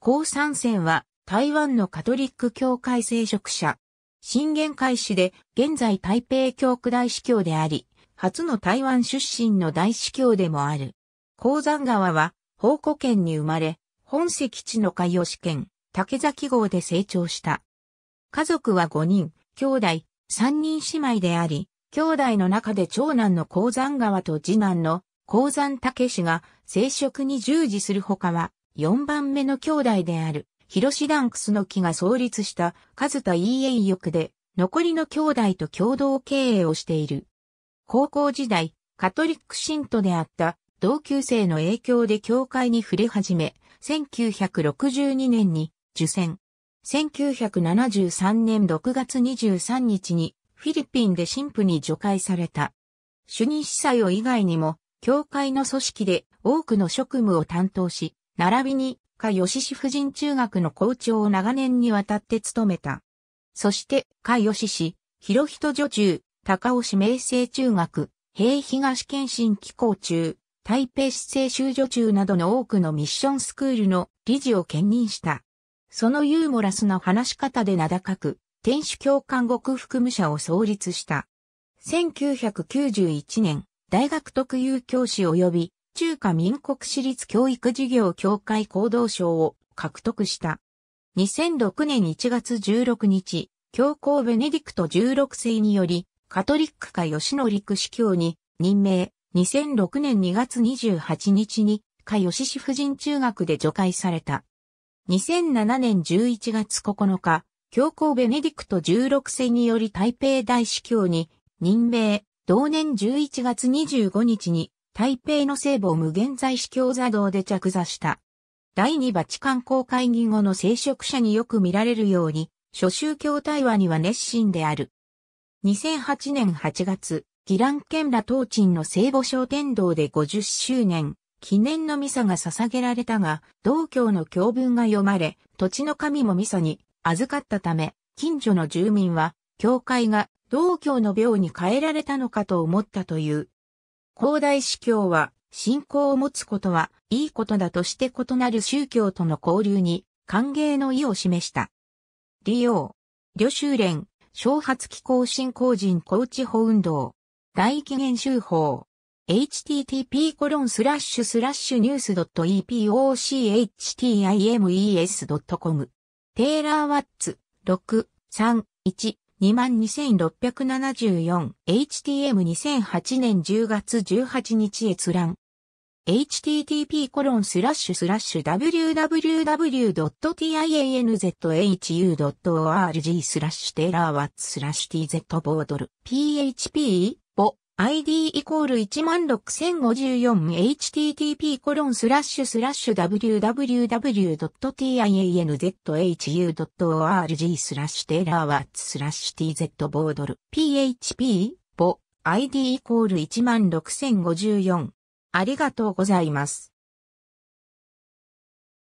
江三線は台湾のカトリック教会聖職者。新元開始で現在台北教区大司教であり、初の台湾出身の大司教でもある。鉱山川は、宝庫県に生まれ、本籍地の海洋試験、竹崎号で成長した。家族は5人、兄弟、3人姉妹であり、兄弟の中で長男の鉱山川と次男の鉱山武氏が聖職に従事するほかは、4番目の兄弟である、広志ダンクスの木が創立した数タ EA 欲で、残りの兄弟と共同経営をしている。高校時代、カトリック信徒であった同級生の影響で教会に触れ始め、1962年に受選。1973年6月23日にフィリピンで神父に除会された。主任司祭を以外にも、教会の組織で多くの職務を担当し、並びに、加吉氏婦人中学の校長を長年にわたって務めた。そして、加吉氏、広人女中、高尾市明星中学、平東県新機構中、台北市政修女中などの多くのミッションスクールの理事を兼任した。そのユーモラスな話し方で名高く、天主教監獄服務者を創立した。1991年、大学特有教師及び中華民国私立教育事業協会行動賞を獲得した。2006年1月16日、教皇ベネディクト16世により、カトリックか吉野陸司教に任命、2006年2月28日に、か吉市婦人中学で除会された。2007年11月9日、教皇ベネディクト16世により台北大司教に任命、同年11月25日に台北の聖母無限在司教座道で着座した。第二バチカン公会議後の聖職者によく見られるように、諸宗教対話には熱心である。2008年8月、ギランケンラ当鎮の聖母商店堂で50周年、記念のミサが捧げられたが、道教の教文が読まれ、土地の神もミサに預かったため、近所の住民は、教会が道教の廟に変えられたのかと思ったという。広大司教は、信仰を持つことは、いいことだとして異なる宗教との交流に、歓迎の意を示した。利用、旅修連、小発機構信仰人高知法運動、大紀元修法、http コロンスラッシュスラッシュニュース .epochtimes.com テイラーワッツ631 22,674HTM2008 年10月18日閲覧 http://www.tianzhu.org スラッシュテーラーワッツスラッシュ tz ボードル php ID イコール 16054http://www.tianzhu.org コロンススララッッシシュュスラッシュテラーワーツスラッシュ tz ボードル php ボ ID イコール16054ありがとうございます。